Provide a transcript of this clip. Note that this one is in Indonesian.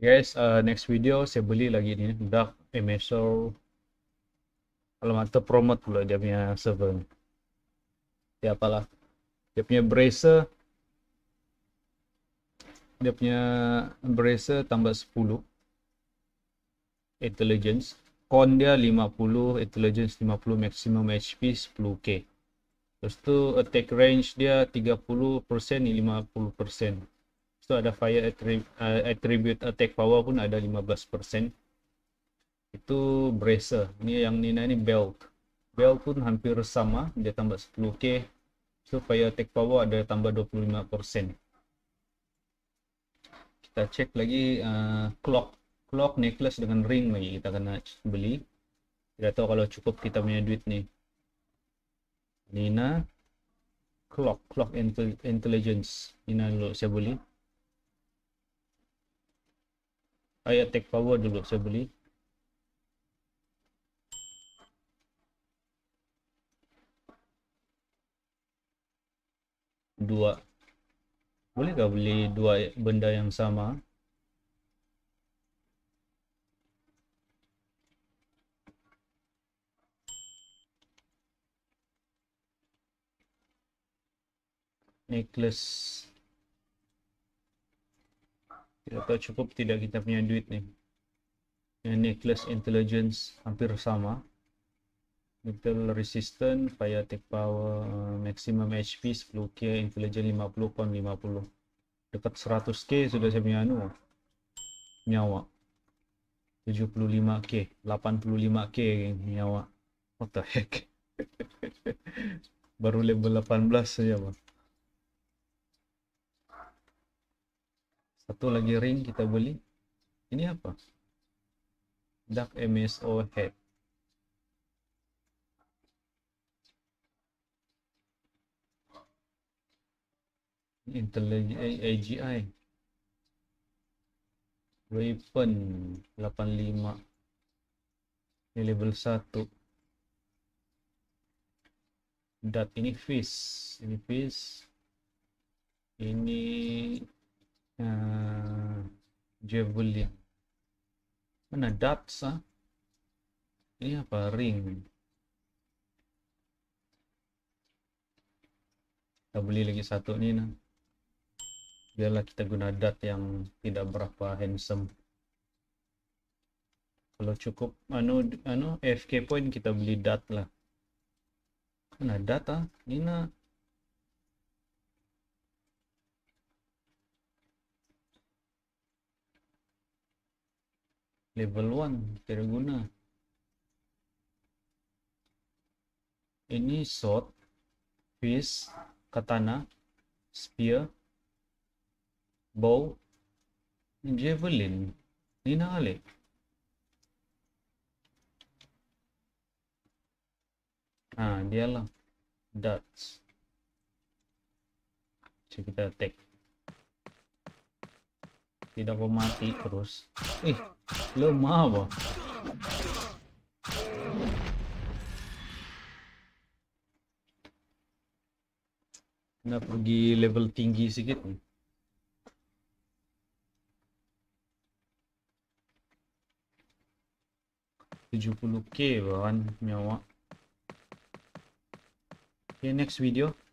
guys uh, next video saya beli lagi ni dark emeso kalau terpromot pula dia punya server ni apalah dia punya bracer dia punya bracer tambah 10 intelligence con dia 50 intelligence 50 maximum HP 10k lepas tu attack range dia 30% ni 50% itu ada fire eh, attribute attack power pun ada 15% itu bracer ini yang Nina ini belt belt pun hampir sama dia tambah 10k so fire attack power ada tambah 25% kita cek lagi uh, clock clock necklace dengan ring lagi kita kena beli tidak tahu kalau cukup kita punya duit nih Nina clock clock intelligence Nina dulu saya beli ayo take power dulu saya beli dua bolehkah beli dua benda yang sama necklace tidak tahu cukup tidak kita punya duit nih. Yang necklace intelligence hampir sama. Metal resistant, firetic power, maximum HP 10k, intelligence 50, con 50. Dekat 100k sudah saya punya anu. Nyawa. 75k, 85k nyawa. What the heck? Baru level 18 saja, Bang. satu lagi ring kita beli ini apa dark MSO head intelligent AGI weapon 85 ini level 1 dat ini fish ini fish ini J William mana dots sa ini apa ring kita beli lagi satu nih nah biarlah kita guna dot yang tidak berapa handsome kalau cukup anu anu FK point kita beli dot lah mana data ah? ini nah level 1 tidak guna ini sword fist katana spear bow javelin ini nah ah lah. darts so kita attack tidak kau mati terus ih eh, lemah apa Kena pergi level tinggi sedikit Tujuh puluh k kawan nyawa. Okay, next video.